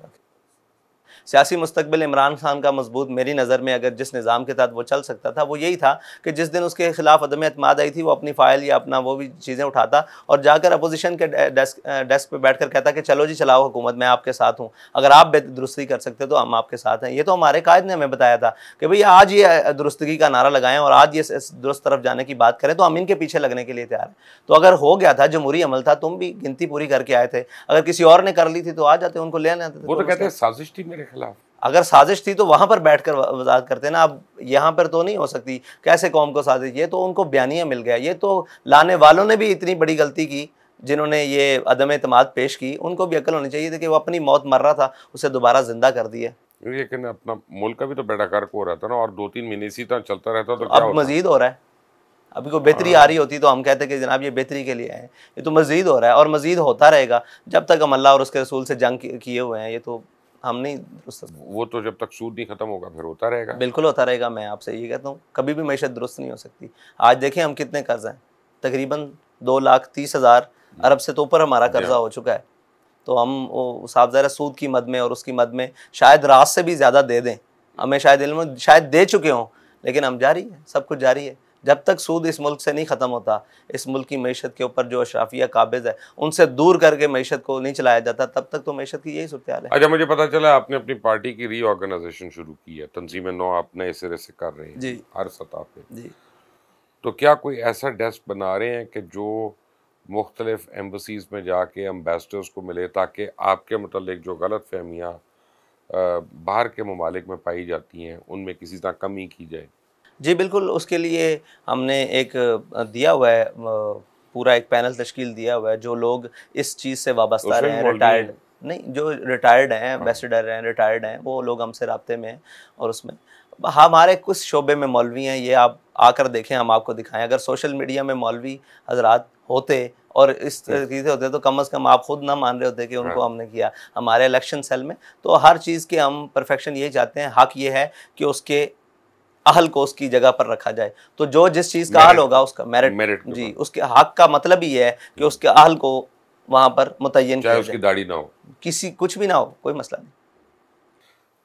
सियासी मुस्तबिल इमरान खान का मजबूत मेरी नज़र में अगर जिस निज़ाम के तहत वो चल सकता था वो यही था कि जिस दिन उसके खिलाफ अदम अतमाद आई थी वो अपनी फ़ाइल या अपना वो भी चीज़ें उठाता और जाकर अपोजिशन के डेस्क डेस्क पर बैठ कर कहता कि चलो जी चलाओ हुकूमत मैं आपके साथ हूँ अगर आप बेदुरुस्ती कर सकते तो हम आपके साथ हैं ये तो हमारे कायद ने हमें बताया था कि भैया आज ये दुरुस्तगी का नारा लगाएं और आज ये दुरुस्त तरफ जाने की बात करें तो हम इनके पीछे लगने के लिए तैयार हैं तो अगर हो गया था जमहूरी अमल था तुम भी गिनती पूरी करके आए थे अगर किसी और ने कर ली थी तो आ जाते उनको ले आते वो तो, तो कहते हैं साजिश थी मेरे के खिलाफ अगर साजिश थी तो वहाँ पर बैठ कर वजाहत करते ना अब यहाँ पर तो नहीं हो सकती कैसे कौम को साजिश ये तो उनको बयानिया मिल गया ये तो लाने वालों ने भी इतनी बड़ी गलती की जिन्होंने ये अदम अतमाद पेश की उनको भी अक्ल होनी चाहिए थी कि वो अपनी मौत मर रहा था उसे दोबारा ज़िंदा कर दिया लेकिन अपना मुल्क का भी तो बेटा कर्क हो रहा था ना और दो तीन महीने इसी तरह चलता रहता तो अब मजीद हो रहा है अभी कोई बेहतरी आ रही होती तो हम कहते कि जनाब ये बेहतरी के लिए आए ये तो मज़ीद हो रहा है और मज़ीद होता रहेगा जब तक हम अल्लाह और उसके रसूल से जंग किए हुए हैं ये तो हम नहीं वो तो जब तक सूद नहीं खत्म होगा फिर होता रहेगा बिल्कुल होता रहेगा मैं आपसे ये कहता हूँ कभी भी मीशत दुरुस्त नहीं हो सकती आज देखें हम कितने कर्ज हैं तकरीबन दो लाख तीस हज़ार अरब से तो ऊपर हमारा कर्जा हो चुका है तो हम वो साफ ज़रा सूद की मद में और उसकी मद में शायद रात से भी ज़्यादा दे दें हमें शायद इल्म शायद दे चुके हों लेकिन हम जारी है सब कुछ जारी है जब तक सूद इस मुल्क से नहीं ख़त्म होता इस मुल्क की मीशत के ऊपर जो अशराफिया काबिज है उनसे दूर करके मीशत को नहीं चलाया जाता तब तक तो मीशत की यही सूरत है अच्छा मुझे पता चला आपने अपनी पार्टी की रीऑर्गेनाइजेशन शुरू की है तनजीम नौ आप नए सिरे से कर रहे हैं जी हर सतह पर जी तो क्या कोई ऐसा डेस्क बना रहे हैं कि जो मुख्तलिफ एम्बसीज में जाके एम्बेसडर्स को मिले ताकि आपके मतलब जो गलत फहमियाँ बाहर के ममालिक में पाई जाती हैं उनमें किसी तरह कमी की जाए जी बिल्कुल उसके लिए हमने एक दिया हुआ है पूरा एक पैनल तश्कील दिया हुआ है जो लोग इस चीज़ से वाबस्ता रहे हैं रिटायर्ड नहीं जो रिटायर्ड हैं एम्बेसडर हाँ। हैं रिटायर्ड हैं वो लोग हमसे रबते में हैं और उसमें हमारे कुछ शोबे में मौलवी हैं ये आप आकर देखें हम आपको दिखाएं अगर सोशल मीडिया में मौलवी हजरात होते और इस तरीके से होते तो कम अज़ कम आप खुद ना मान रहे होते कि उनको हाँ। हमने किया हमारे इलेक्शन सेल में तो हर चीज़ के हम परफेक्शन यही चाहते हैं हक ये है कि उसके अहल को उसकी जगह पर रखा जाए तो जो जिस चीज़ का हल होगा उसका मेरिट मेरिट जी उसके हक का मतलब ये है कि hmm. उसके अहल को वहाँ पर मुतयन किया उसकी दाढ़ी ना हो किसी कुछ भी ना हो कोई मसला नहीं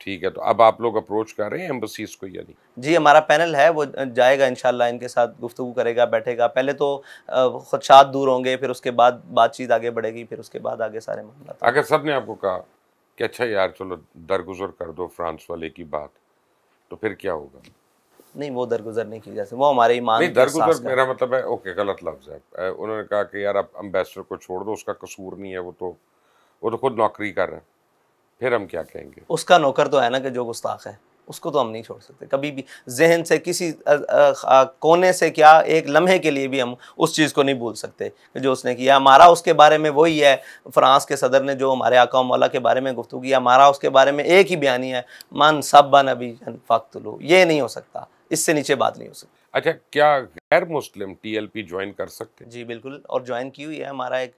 ठीक है तो अब आप लोग अप्रोच कर रहे हैं एम्बसीज को नहीं? जी हमारा पैनल है वो जाएगा इनशाला इनके साथ गुफ्तु करेगा बैठेगा पहले तो खदशात दूर होंगे फिर उसके बाद बातचीत आगे बढ़ेगी फिर उसके बाद आगे सारे मामला अगर सब ने आपको कहा कि अच्छा यार चलो दरगुजर कर दो फ्रांस वाले की बात तो फिर क्या होगा नहीं वो दरगुजर नहीं की जा सकती वो हमारे ईमान दरगुजर मेरा मतलब है ओके गलत लफ्ज़ है उन्होंने कहा कि यार आप अम्बेसडर को छोड़ दो उसका कसूर नहीं है वो तो वो तो खुद नौकरी कर रहे हैं फिर हम क्या कहेंगे उसका नौकर तो है ना कि जो गुस्ताख है उसको तो हम नहीं छोड़ सकते कभी भी जहन से किसी आ, आ, आ, कोने से क्या एक लम्हे के लिए भी हम उस चीज़ को नहीं भूल सकते जो उसने किया हमारा उसके बारे में वही है फ्रांस के सदर ने जो हमारे आकाम वाला के बारे में गुफ्तु किया हमारा उसके बारे में एक ही बयानी है मन सब बन अभी फ़ख्त लो ये नहीं हो सकता इससे नीचे बात नहीं हो सकती अच्छा क्या गैर मुस्लिम टीएलपी ज्वाइन कर सकते जी बिल्कुल और ज्वाइन की हुई है हमारा एक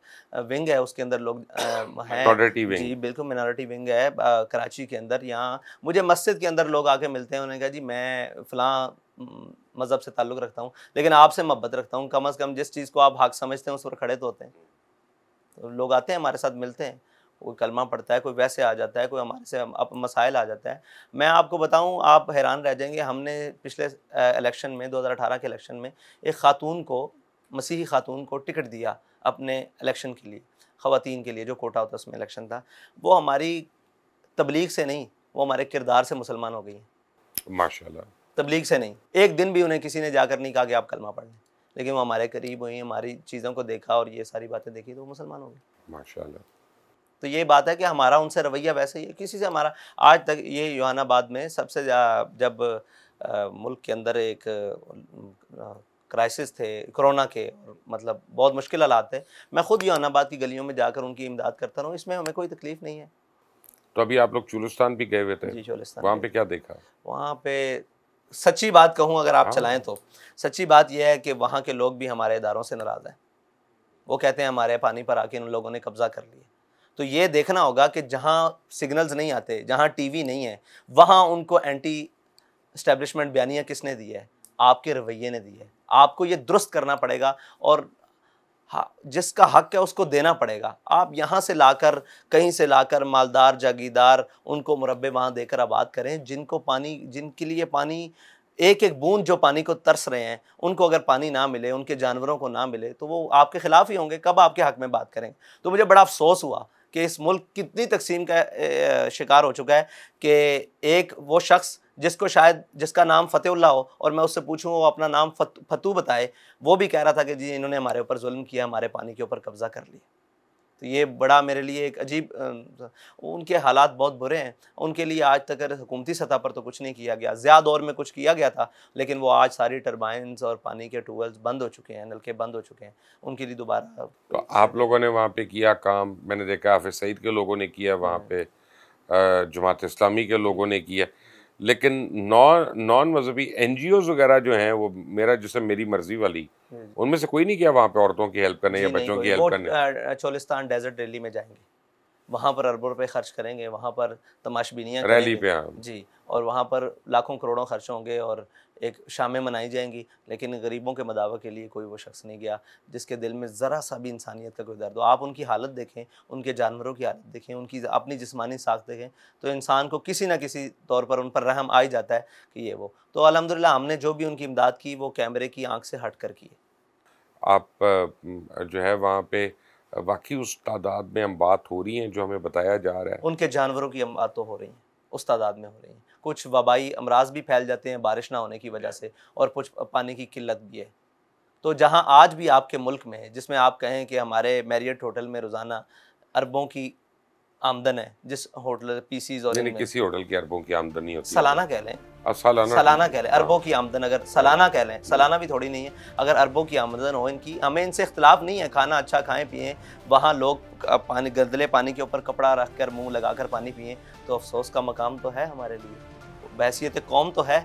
विंग है उसके अंदर लोग हैं जी बिल्कुल मिनॉरिटी विंग है आ, कराची के अंदर यहाँ मुझे मस्जिद के अंदर लोग आके मिलते हैं उन्होंने कहा जी मैं फला मज़हब से ताल्लुक़ रखता हूँ लेकिन आपसे मोहब्बत रखता हूँ कम अज़ कम जिस चीज़ को आप हक समझते हैं उस पर खड़े तो होते हैं तो लोग आते हैं हमारे साथ मिलते हैं कोई कलमा पड़ता है कोई वैसे आ जाता है कोई हमारे से अप मसाइल आ जाता है मैं आपको बताऊं आप हैरान रह जाएंगे हमने पिछले इलेक्शन में 2018 के इलेक्शन में एक खातून को मसीही खातून को टिकट दिया अपने इलेक्शन के लिए ख़वान के लिए जो कोटा होता उसमें इलेक्शन था वो हमारी तबलीग से नहीं वो हमारे किरदार से मुसलमान हो गई हैं माशा तबलीग से नहीं एक दिन भी उन्हें किसी ने जाकर नहीं कहा कि आप कलमा पढ़ लें लेकिन वो हमारे करीब हुई हमारी चीज़ों को देखा और ये सारी बातें देखी तो वो मुसलमान हो गए माशा तो ये बात है कि हमारा उनसे रवैया वैसे ही है किसी से हमारा आज तक ये योहानाबाद में सबसे जब आ, मुल्क के अंदर एक क्राइसिस थे कोरोना के मतलब बहुत मुश्किल हालात थे मैं खुद योहानाबाद की गलियों में जाकर उनकी इमदाद करता रहा इसमें हमें कोई तकलीफ़ नहीं है तो अभी आप लोग चुलुस्तान भी गए हुए थे जी वहाँ पे क्या देखा वहाँ पे सच्ची बात कहूँ अगर आप हाँ। चलाएं तो सच्ची बात यह है कि वहाँ के लोग भी हमारे इदारों से नाराज़ हैं वो कहते हैं हमारे पानी पर आके उन लोगों ने कब्ज़ा कर लिया तो ये देखना होगा कि जहाँ सिग्नल्स नहीं आते जहाँ टीवी नहीं है वहाँ उनको एंटी इस्टेबलिशमेंट बयानियाँ किसने दी है आपके रवैये ने दी है आपको ये दुरुस्त करना पड़ेगा और जिसका हक है उसको देना पड़ेगा आप यहाँ से लाकर कहीं से लाकर मालदार जागीदार उनको मुरबे वहाँ देकर आबाद करें जिनको पानी जिनके लिए पानी एक एक बूंद जो पानी को तरस रहे हैं उनको अगर पानी ना मिले उनके जानवरों को ना मिले तो वो आपके खिलाफ ही होंगे कब आपके हक में बात करें तो मुझे बड़ा अफसोस हुआ कि इस मुल्क कितनी तकसीम का शिकार हो चुका है कि एक वो शख्स जिसको शायद जिसका नाम फ़तेहुल्ला हो और मैं उससे पूछूँ वो अपना नाम फतू बताए वो भी कह रहा था कि जी इन्होंने हमारे ऊपर जुल्म किया हमारे पानी के ऊपर कब्ज़ा कर लिया तो ये बड़ा मेरे लिए एक अजीब उनके हालात बहुत बुरे हैं उनके लिए आज तक हुकूमती सतह पर तो कुछ नहीं किया गया ज़्यादा दौर में कुछ किया गया था लेकिन वो आज सारी टर्बाइंस और पानी के टूवेल्स बंद हो चुके हैं नलके बंद हो चुके हैं उनके लिए दोबारा तो आप लोगों ने वहाँ पर किया काम मैंने देखा हाफिज सईद के लोगों ने किया वहाँ हाँ। पर जमात इस्लामी के लोगों ने किया लेकिन नॉन नॉन मजहबी एन जी वगैरह जो हैं वो मेरा जिसम मेरी मर्जी वाली हम्म। उनमें से कोई नहीं किया वहाँ पे औरतों की हेल्प करने या बच्चों की हेल्प करने चोलिस्तान डेजर्ट दिल्ली में जाएंगे वहाँ पर अरबों रुपये खर्च करेंगे वहाँ पर तमाशबीनियाँ रैली पे हाँ। जी और वहाँ पर लाखों करोड़ों खर्च होंगे और एक शामें मनाई जाएंगी लेकिन गरीबों के मदावा के लिए कोई वो शख्स नहीं गया जिसके दिल में ज़रा सा भी इंसानियत का कोई दर्द हो आप उनकी हालत देखें उनके जानवरों की हालत देखें उनकी अपनी जिस्मानी साख देखें तो इंसान को किसी ना किसी तौर पर उन पर रहम आ ही जाता है कि ये वो तो अलहमदिल्ला हमने जो भी उनकी इमदाद की वो कैमरे की आँख से हट कर की आप जो है वहाँ पर वाकई उस तादाद में हम बात हो रही हैं जो हमें बताया जा रहा है उनके जानवरों की हम तो हो रही हैं उस तादाद में हो रही हैं कुछ वबाई अमराज भी फैल जाते हैं बारिश ना होने की वजह से और कुछ पानी की किल्लत भी है तो जहाँ आज भी आपके मुल्क में जिसमें आप कहें कि हमारे मैरियट होटल में रोज़ाना अरबों की आमदन है जिस होटल पीसीज और किसी होटल की अरबों की आमदनी होती सालाना कह लें सालाना सालाना कह लें अरबों की आमदन अगर सालाना कह लें सालाना भी थोड़ी नहीं है अगर अरबों की आमदन हो इनकी हमें इनसे इख्तलाफ नहीं है खाना अच्छा खाएं पिएं वहाँ लोग पानी गर्दले पानी के ऊपर कपड़ा रख कर मुँह लगा कर पानी पिए तो अफसोस का मकाम तो है हमारे लिए बहसीत कौम तो है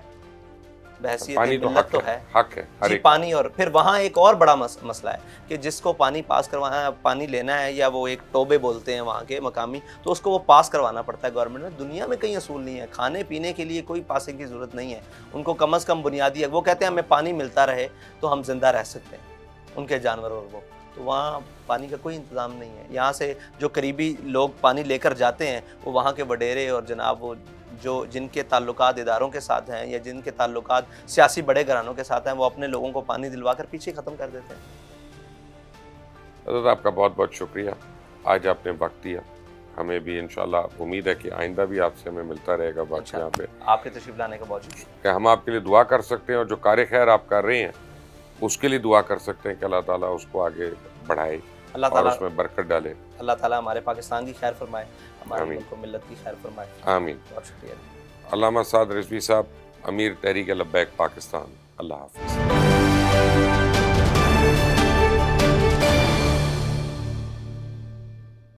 पानी तो हक तो है, है हक है जी पानी और फिर वहाँ एक और बड़ा मस, मसला है कि जिसको पानी पास करवाना है पानी लेना है या वो एक टोबे बोलते हैं वहाँ के मकामी तो उसको वो पास करवाना पड़ता है गवर्नमेंट में दुनिया में कहीं असूल नहीं है खाने पीने के लिए कोई पासिंग की ज़रूरत नहीं है उनको कम अज़ कम बुनियादी है वो कहते हैं हमें पानी मिलता रहे तो हम जिंदा रह सकते हैं उनके जानवरों को तो वहाँ पानी का कोई इंतज़ाम नहीं है यहाँ से जो करीबी लोग पानी लेकर जाते हैं वो वहाँ के वडेरे और जनाब वो जो जिनके ताल्लुक इदारों के साथ हैं या जिनके ताल्लुक सियासी बड़े घरानों के साथ हैं वो अपने लोगों को पानी दिलवा कर पीछे ख़त्म कर देते हैं हजरत आपका बहुत बहुत शुक्रिया आज आपने वक्त दिया हमें भी इन उम्मीद है कि आइंदा भी आपसे हमें मिलता रहेगा वक्त अच्छा। यहाँ पे आपके तशरीफ लाने का बहुत शुक्रिया हम आपके लिए दुआ कर सकते हैं और जो कार्य खैर आप कर रहे हैं उसके लिए दुआ कर सकते हैं कि अल्लाह ताला उसको आगे बढ़ाए अल्लाह ताला उसमें बरकत डाले अल्लाह ताला हमारे पाकिस्तान की खैर फरमाए हमारे को मिलत की खैर फरमाए आमीन बहुत शुक्रिया अलामा साद रिजवी साहब अमीर तहरीक लब्बैक पाकिस्तान अल्लाह हाफिज़